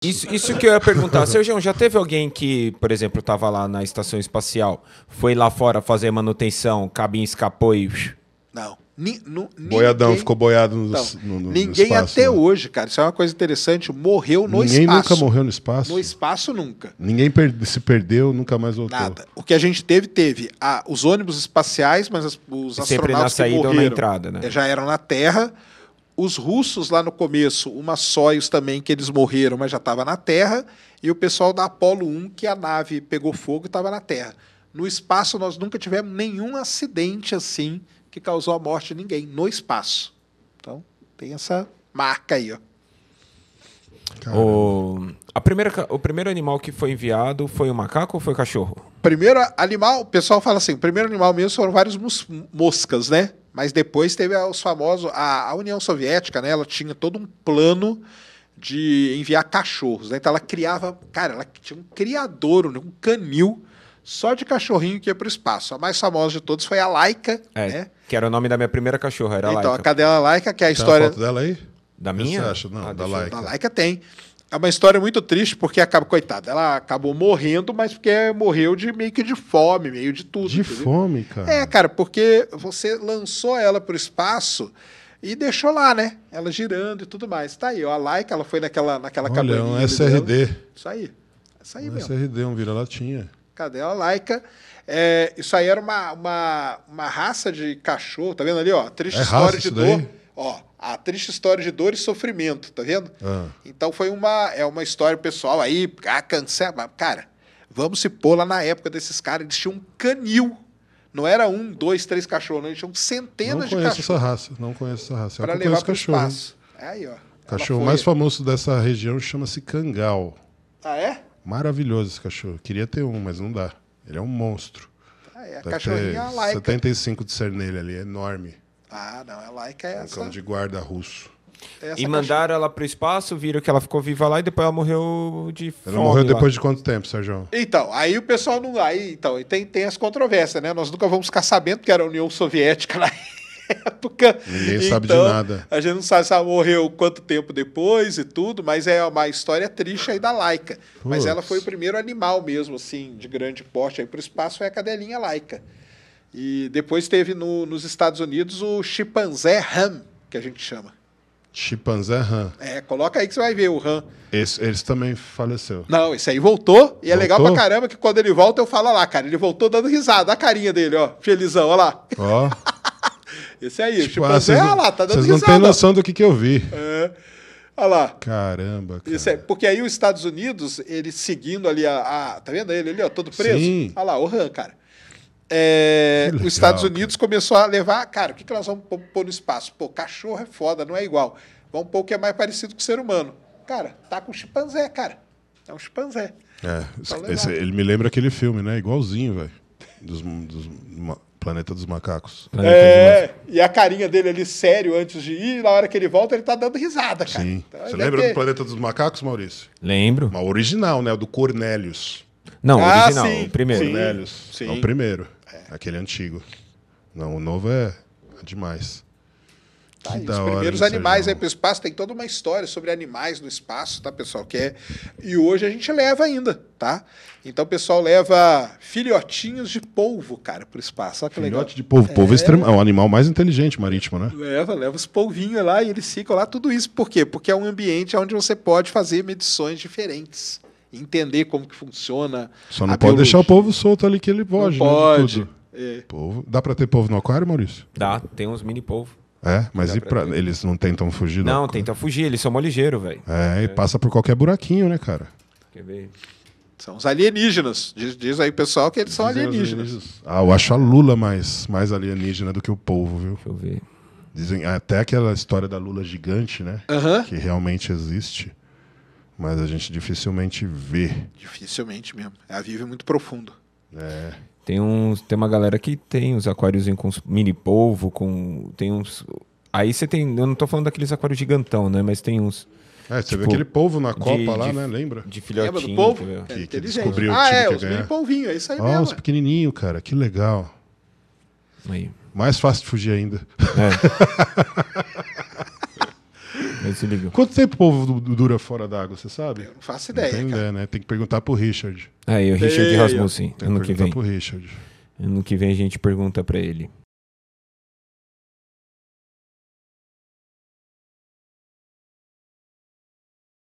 Isso, isso que eu ia perguntar. Seu João, já teve alguém que, por exemplo, estava lá na estação espacial, foi lá fora fazer manutenção, cabine escapou e. Não. Ni, nu, boiadão, ninguém, ficou boiado no, não, no, no Ninguém espaço, até né? hoje, cara, isso é uma coisa interessante, morreu no ninguém espaço. Ninguém nunca morreu no espaço. No espaço, nunca. Ninguém per se perdeu, nunca mais voltou. Nada. O que a gente teve, teve a, ah, os ônibus espaciais, mas as, os astronautas sempre na saída morreram, ou na entrada, né? É, já eram na Terra, os russos lá no começo, uma Soyuz também, que eles morreram, mas já estava na Terra, e o pessoal da Apollo 1, que a nave pegou fogo e estava na Terra. No espaço, nós nunca tivemos nenhum acidente assim que causou a morte de ninguém, no espaço. Então, tem essa marca aí, ó. O, a primeira, o primeiro animal que foi enviado foi o macaco ou foi o cachorro? Primeiro animal, o pessoal fala assim, o primeiro animal mesmo foram vários moscas, né? Mas depois teve os famosos. A, a União Soviética, né? Ela tinha todo um plano de enviar cachorros. Né? Então ela criava. Cara, ela tinha um criador, né, um canil só de cachorrinho que ia para o espaço. A mais famosa de todos foi a Laika. É, né? Que era o nome da minha primeira cachorra, era então, Laika. Então, a cadela Laika, que é a história. Tem foto dela aí? Da minha? Você acha? Não, ah, da Laika. Da Laika tem. É uma história muito triste, porque acaba, coitada, ela acabou morrendo, mas porque morreu de meio que de fome, meio de tudo. De entendeu? fome, cara. É, cara, porque você lançou ela pro espaço e deixou lá, né? Ela girando e tudo mais. Tá aí, ó, a Laika, ela foi naquela, naquela Olha, um SRD. Isso aí. Isso aí um mesmo. SRD, um vira-latinha. Cadê a laica? É, isso aí era uma, uma, uma raça de cachorro, tá vendo ali, ó? Triste é história de dor. Daí? A triste história de dor e sofrimento, tá vendo? Ah. Então foi uma, é uma história pessoal aí, ah, cancela. Cara, vamos se pôr lá na época desses caras, eles tinham um canil. Não era um, dois, três cachorros, não, eles tinham centenas de cachorros. Não conheço essa raça, não conheço essa raça. É para levar para o espaço. É aí, ó. O cachorro mais famoso dessa região chama-se cangal. Ah, é? Maravilhoso esse cachorro. Queria ter um, mas não dá. Ele é um monstro. Ah, é. A Deve cachorrinha 75 de ser ali, é enorme. Ah, não, a Laika é, é um essa. cão de guarda russo. É e mandaram ela para o espaço, viram que ela ficou viva lá e depois ela morreu de fome. Ela morreu depois de quanto tempo, Sérgio? Então, aí o pessoal não. Aí, então, tem, tem as controvérsias, né? Nós nunca vamos ficar sabendo que era a União Soviética na época. Ninguém então, sabe de então, nada. A gente não sabe se ela morreu quanto tempo depois e tudo, mas é uma história triste aí da Laika. Mas ela foi o primeiro animal mesmo, assim, de grande porte aí para o espaço, foi é a cadelinha Laika. E depois teve no, nos Estados Unidos o chimpanzé Ram, que a gente chama. Chimpanzé Ram. É, coloca aí que você vai ver o Ram. Esse, esse também faleceu. Não, esse aí voltou. E voltou? é legal pra caramba que quando ele volta eu falo, lá, cara, ele voltou dando risada. a carinha dele, ó. Felizão, ó lá. Ó. esse aí, tipo, o chimpanzé, ah, lá, tá dando risada. Vocês não têm noção do que, que eu vi. É. Olha lá. Caramba, cara. Isso é, porque aí os Estados Unidos, ele seguindo ali a, a Tá vendo ele ali, ó, todo preso? Sim. Olha lá, o Ram, cara. É, os Estados Unidos começou a levar, cara, o que, que nós vamos pôr no espaço? Pô, cachorro é foda, não é igual. Vamos pôr o que é mais parecido com o ser humano. Cara, tá com chimpanzé, cara. É um chimpanzé. É, tá esse, ele me lembra aquele filme, né? Igualzinho, velho. Dos, dos Planeta dos Macacos. é, e a carinha dele ali sério antes de ir, na hora que ele volta, ele tá dando risada, cara. Sim. Então, Você lembra ter... do Planeta dos Macacos, Maurício? Lembro. Uma original, né? O do Cornelius. Não, ah, original, sim, o primeiro. Sim, Cornelius. Sim. É o primeiro. É. Aquele antigo. Não, o novo é, é demais. Tá, os primeiros animais aí para o espaço, tem toda uma história sobre animais no espaço, tá, pessoal? Que é... E hoje a gente leva ainda, tá? Então o pessoal leva filhotinhos de polvo, cara, para o espaço. Olha que Filhote legal. de polvo. Polvo é... É. é o animal mais inteligente marítimo, né? Leva, leva os polvinhos lá e eles ficam lá, tudo isso. Por quê? Porque é um ambiente onde você pode fazer medições diferentes entender como que funciona. Só não pode deixar o povo solto ali que ele né, pode. Não né, pode. É. Povo. Dá para ter povo no aquário, Maurício? Dá, tem uns mini povo. É, mas e pra... eles não tentam fugir? Não, do... tentam fugir, eles são mó ligeiro, velho. É, é, e passa por qualquer buraquinho, né, cara? Quer ver? São os alienígenas. Diz, diz aí, pessoal, que eles são alienígenas. alienígenas. Ah, eu acho a Lula mais, mais alienígena do que o povo, viu? Deixa eu ver. Dizem até aquela história da Lula gigante, né? Uh -huh. Que realmente existe mas a gente dificilmente vê. Dificilmente mesmo. é A Vive é muito profundo. É. Tem, uns, tem uma galera que tem os aquários com mini polvo, com. Tem uns. Aí você tem. Eu não estou falando daqueles aquários gigantão, né? Mas tem uns. É, você tipo, viu aquele polvo na Copa de, lá, de, né? Lembra? De filhotinho. Lembra do polvo? Que, é que descobriu ah, o time é, que os mini polvinhos, é isso aí oh, mesmo. os pequenininhos, cara, que legal. Aí. Mais fácil de fugir ainda. É. É Quanto tempo o povo dura fora d'água, você sabe? Eu não faço ideia. Não tem, ideia, né? tem que perguntar pro Richard. Aí, o Richard rasgou Rasmussen, ano que, que vem. Pro Richard. Ano que vem a gente pergunta para ele.